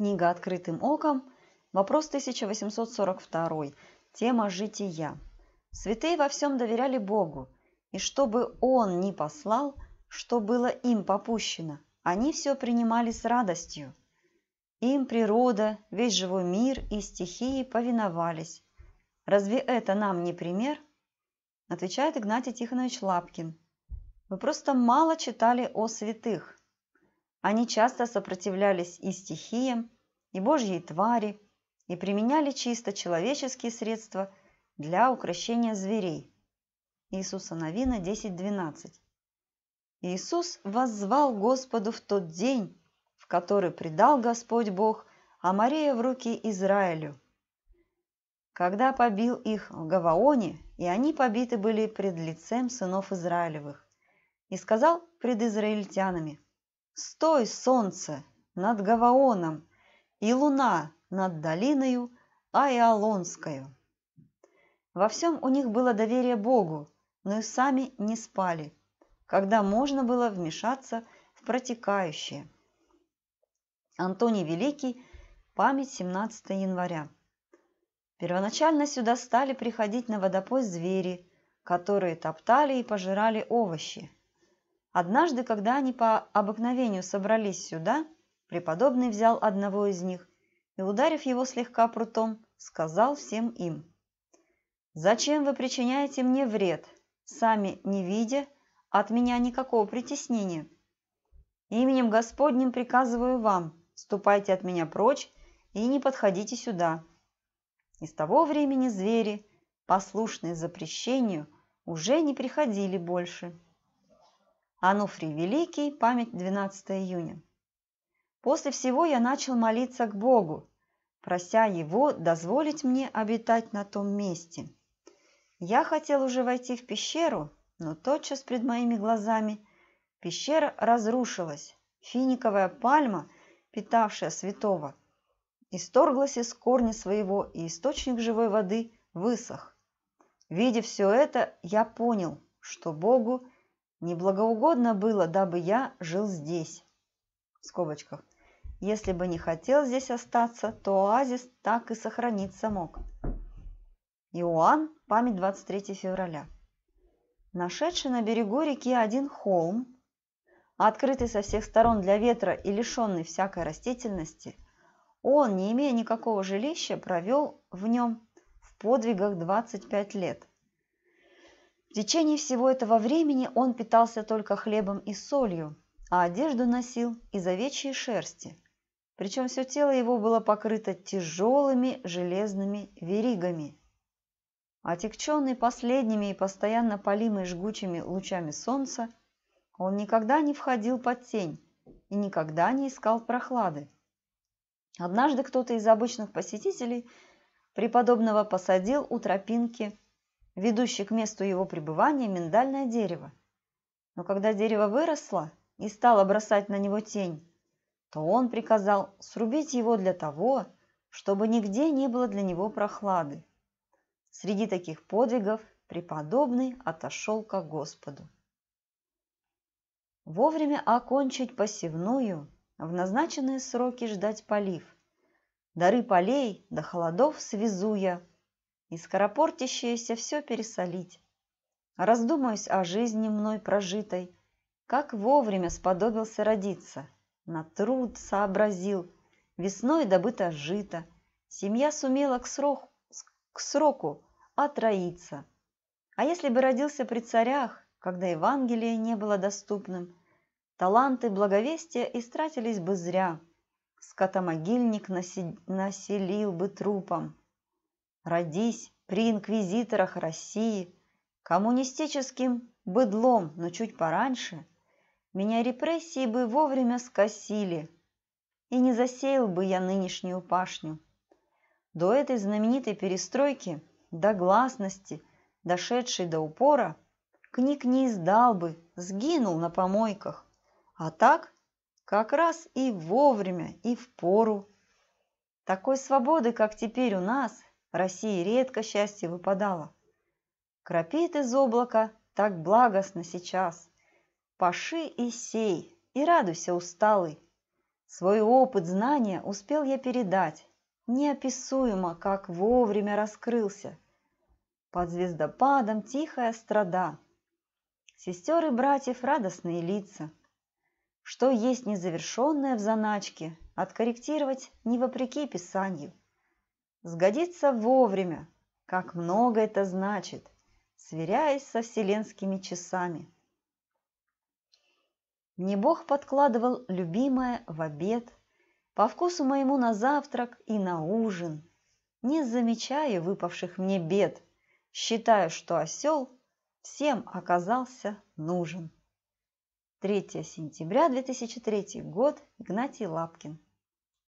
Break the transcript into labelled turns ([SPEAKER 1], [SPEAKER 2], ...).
[SPEAKER 1] Книга «Открытым оком», вопрос 1842, тема «Жития». Святые во всем доверяли Богу, и чтобы Он не послал, что было им попущено, они все принимали с радостью. Им природа, весь живой мир и стихии повиновались. Разве это нам не пример? Отвечает Игнатий Тихонович Лапкин. Вы просто мало читали о святых. Они часто сопротивлялись и стихиям, и божьей твари, и применяли чисто человеческие средства для укрощения зверей. Иисуса Новина 10.12 Иисус воззвал Господу в тот день, в который предал Господь Бог, а Мария в руки Израилю. Когда побил их в Гаваоне, и они побиты были пред лицем сынов Израилевых, и сказал пред израильтянами – Стой, солнце, над Гаваоном, и луна над долиною Айалонскою. Во всем у них было доверие Богу, но и сами не спали, когда можно было вмешаться в протекающее. Антоний Великий, память 17 января. Первоначально сюда стали приходить на водопой звери, которые топтали и пожирали овощи – Однажды, когда они по обыкновению собрались сюда, преподобный взял одного из них и, ударив его слегка прутом, сказал всем им, «Зачем вы причиняете мне вред, сами не видя от меня никакого притеснения? Именем Господним приказываю вам, ступайте от меня прочь и не подходите сюда». И с того времени звери, послушные запрещению, уже не приходили больше. Ануфрий Великий, память 12 июня. После всего я начал молиться к Богу, прося Его дозволить мне обитать на том месте. Я хотел уже войти в пещеру, но тотчас пред моими глазами пещера разрушилась. Финиковая пальма, питавшая святого, исторглась из корня своего, и источник живой воды высох. Видя все это, я понял, что Богу – Неблагоугодно было, дабы я жил здесь. В скобочках. Если бы не хотел здесь остаться, то оазис так и сохраниться мог. Иоанн, память 23 февраля. Нашедший на берегу реки один холм, открытый со всех сторон для ветра и лишенный всякой растительности, он, не имея никакого жилища, провел в нем в подвигах 25 лет. В течение всего этого времени он питался только хлебом и солью, а одежду носил из овечьей шерсти. Причем все тело его было покрыто тяжелыми железными веригами. Отекченный последними и постоянно полимый жгучими лучами солнца, он никогда не входил под тень и никогда не искал прохлады. Однажды кто-то из обычных посетителей преподобного посадил у тропинки ведущий к месту его пребывания миндальное дерево. Но когда дерево выросло и стало бросать на него тень, то он приказал срубить его для того, чтобы нигде не было для него прохлады. Среди таких подвигов преподобный отошел ко Господу. Вовремя окончить посевную, в назначенные сроки ждать полив. Дары полей до холодов связуя и скоропортящееся все пересолить. Раздумаюсь о жизни мной прожитой, как вовремя сподобился родиться, на труд сообразил, весной добыто жито, семья сумела к сроку, к сроку отроиться. А если бы родился при царях, когда Евангелие не было доступным, таланты благовестия истратились бы зря, скотомогильник населил бы трупом, Родись при инквизиторах России, коммунистическим быдлом, но чуть пораньше, меня репрессии бы вовремя скосили, и не засеял бы я нынешнюю пашню. До этой знаменитой перестройки, до гласности, дошедшей до упора, книг не издал бы, сгинул на помойках. А так, как раз и вовремя, и в пору. Такой свободы, как теперь у нас, России редко счастье выпадало. Крапит из облака так благостно сейчас. Паши и сей, и радуйся, усталый. Свой опыт, знания успел я передать. Неописуемо, как вовремя раскрылся. Под звездопадом тихая страда. Сестер и братьев радостные лица. Что есть незавершенное в заначке, откорректировать не вопреки писанию сгодиться вовремя, как много это значит, сверяясь со вселенскими часами. Мне Бог подкладывал любимое в обед, по вкусу моему на завтрак и на ужин, не замечая выпавших мне бед, считая, что осел всем оказался нужен. 3 сентября 2003 год, Игнатий Лапкин.